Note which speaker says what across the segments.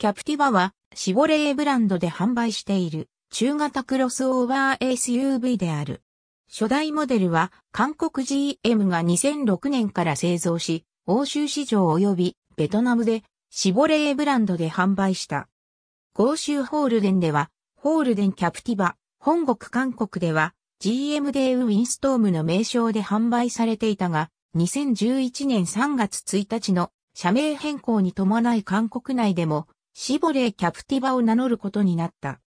Speaker 1: キャプティバは、シボレーブランドで販売している、中型クロスオーバー SUV である。初代モデルは、韓国 GM が2006年から製造し、欧州市場及びベトナムで、シボレーブランドで販売した。豪州ホールデンでは、ホールデンキャプティバ、本国韓国では、GM デーウィンストームの名称で販売されていたが、2011年3月1日の社名変更に伴い韓国内でもシボレー・キャプティバを名乗ることになった。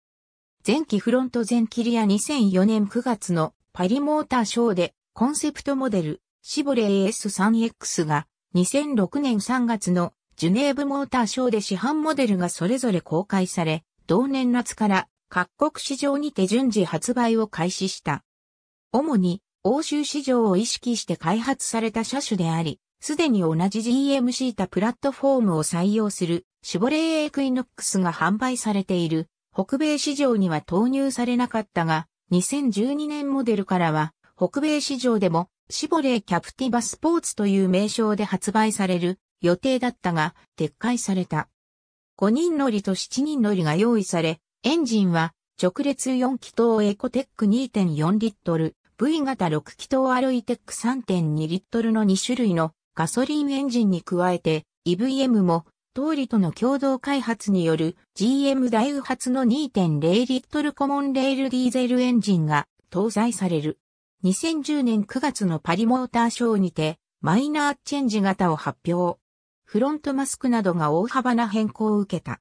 Speaker 1: 前期フロント全キリア2004年9月のパリモーターショーでコンセプトモデルシボレー AS3X が2006年3月のジュネーブモーターショーで市販モデルがそれぞれ公開され、同年夏から各国市場にて順次発売を開始した。主に欧州市場を意識して開発された車種であり、すでに同じ GM シータプラットフォームを採用するシボレー・エクイノックスが販売されている北米市場には投入されなかったが、2012年モデルからは北米市場でもシボレー・キャプティバ・スポーツという名称で発売される予定だったが撤回された。5人乗りと7人乗りが用意され、エンジンは直列4気筒エコテック2.4リットル、V 型6気筒アロイテック3.2リットルの2種類のガソリンエンジンに加えて EVM も通りとの共同開発による GM 大右発の2.0リットルコモンレールディーゼルエンジンが搭載される。2010年9月のパリモーターショーにてマイナーチェンジ型を発表。フロントマスクなどが大幅な変更を受けた。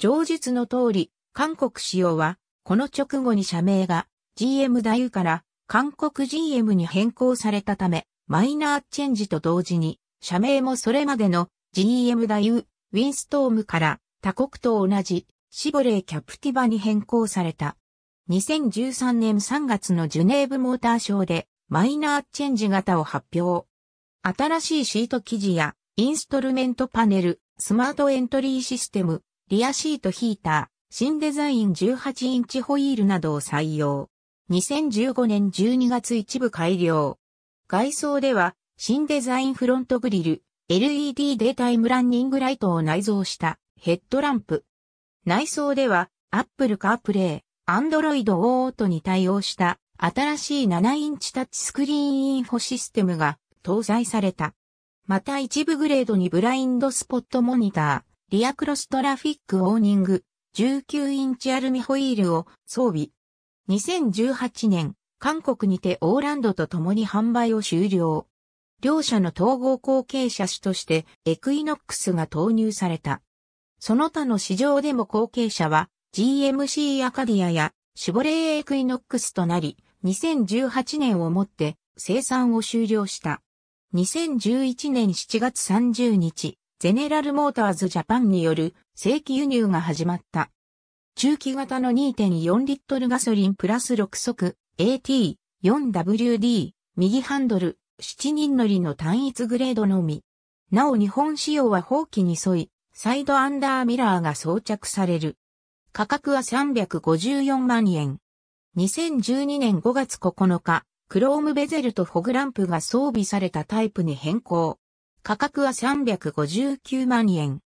Speaker 1: 上述の通り、韓国仕様は、この直後に社名が GM 大右から韓国 GM に変更されたため、マイナーチェンジと同時に、社名もそれまでの GM 大右ウィンストームから他国と同じシボレーキャプティバに変更された。2013年3月のジュネーブモーターショーでマイナーチェンジ型を発表。新しいシート生地やインストルメントパネル、スマートエントリーシステム、リアシートヒーター、新デザイン18インチホイールなどを採用。2015年12月一部改良。外装では新デザインフロントグリル、LED データイムランニングライトを内蔵したヘッドランプ。内装では Apple CarPlay、Android Auto に対応した新しい7インチタッチスクリーンインフォシステムが搭載された。また一部グレードにブラインドスポットモニター、リアクロストラフィックオーニング、19インチアルミホイールを装備。2018年、韓国にてオーランドと共に販売を終了。両社の統合後継者種としてエクイノックスが投入された。その他の市場でも後継者は GMC アカディアやシボレーエクイノックスとなり、2018年をもって生産を終了した。2011年7月30日、ゼネラルモーターズジャパンによる正規輸入が始まった。中期型の2.4リットルガソリンプラス6速 AT4WD 右ハンドル7人乗りの単一グレードのみ。なお日本仕様は放棄に沿い、サイドアンダーミラーが装着される。価格は354万円。2012年5月9日、クロームベゼルとフォグランプが装備されたタイプに変更。価格は359万円。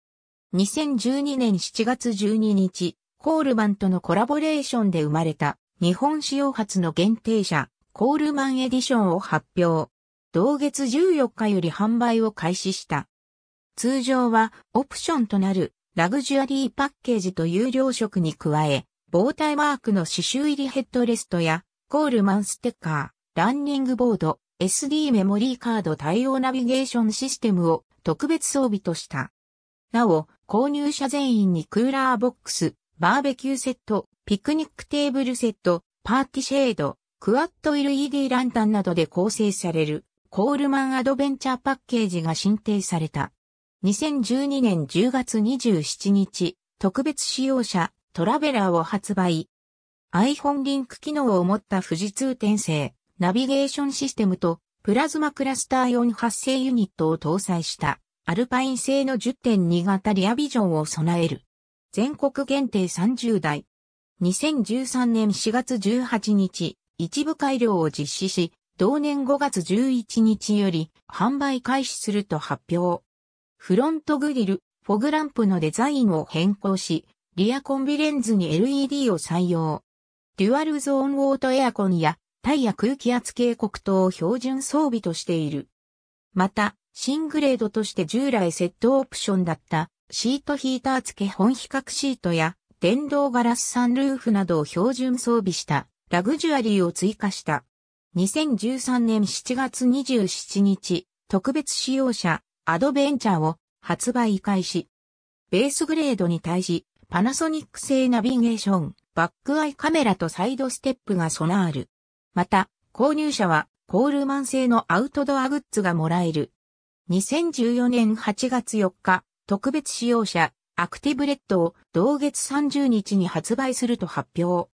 Speaker 1: 2012年7月12日、コールマンとのコラボレーションで生まれた日本仕様初の限定車、コールマンエディションを発表。同月14日より販売を開始した。通常はオプションとなるラグジュアリーパッケージと有料色に加え、防体マークの刺繍入りヘッドレストやコールマンステッカー、ランニングボード、SD メモリーカード対応ナビゲーションシステムを特別装備とした。なお、購入者全員にクーラーボックス、バーベキューセット、ピクニックテーブルセット、パーティシェード、クワット LED ランタンなどで構成されるコールマンアドベンチャーパッケージが申請された。2012年10月27日、特別使用者トラベラーを発売。iPhone リンク機能を持った富士通転生、ナビゲーションシステムとプラズマクラスター4発生ユニットを搭載したアルパイン製の10.2型リアビジョンを備える。全国限定30台。2013年4月18日、一部改良を実施し、同年5月11日より販売開始すると発表。フロントグリル、フォグランプのデザインを変更し、リアコンビレンズに LED を採用。デュアルゾーンオートエアコンやタイヤ空気圧警告灯を標準装備としている。また、新グレードとして従来セットオプションだったシートヒーター付け本比較シートや電動ガラスサンルーフなどを標準装備したラグジュアリーを追加した。2013年7月27日、特別使用者、アドベンチャーを発売開始。ベースグレードに対し、パナソニック製ナビゲーション、バックアイカメラとサイドステップが備わる。また、購入者は、コールマン製のアウトドアグッズがもらえる。2014年8月4日、特別使用者、アクティブレッドを同月30日に発売すると発表。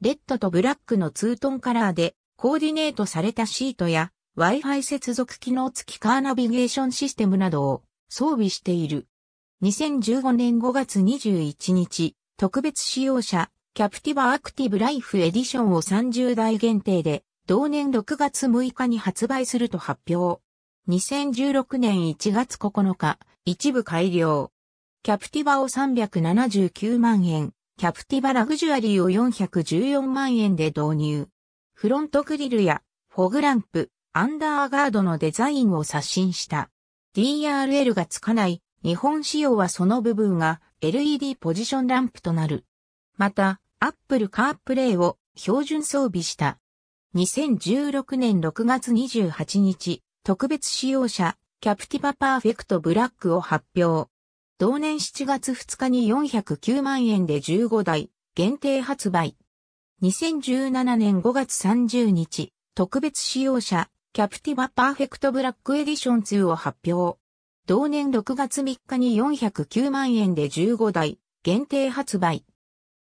Speaker 1: レッドとブラックのツートンカラーでコーディネートされたシートや Wi-Fi 接続機能付きカーナビゲーションシステムなどを装備している。2015年5月21日、特別使用者、キャプティバアクティブライフエディションを30代限定で、同年6月6日に発売すると発表。2016年1月9日、一部改良。キャプティバを379万円、キャプティバラグジュアリーを414万円で導入。フロントグリルやフォグランプ、アンダーガードのデザインを刷新した。DRL がつかない日本仕様はその部分が LED ポジションランプとなる。また、Apple CarPlay を標準装備した。2016年6月28日、特別使用者、キャプティバパーフェクトブラックを発表。同年7月2日に409万円で15台、限定発売。2017年5月30日、特別使用者、キャプティバパーフェクトブラックエディション2を発表。同年6月3日に409万円で15台、限定発売。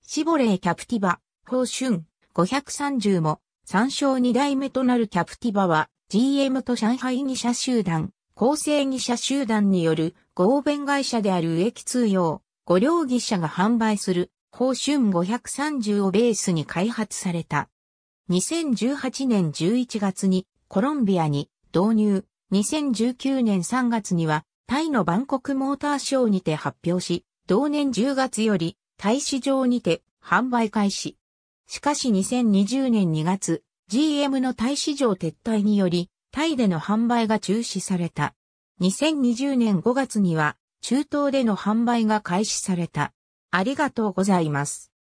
Speaker 1: シボレーキャプティバ、フォーシュン、530も、参照2代目となるキャプティバは、GM と上海2社集団、構成2社集団による合弁会社である植木通用、五両技社が販売する宝春530をベースに開発された。2018年11月にコロンビアに導入、2019年3月にはタイのバンコクモーターショーにて発表し、同年10月よりタイ市場にて販売開始。しかし2020年2月、GM のタイ市場撤退により、タイでの販売が中止された。2020年5月には、中東での販売が開始された。ありがとうございます。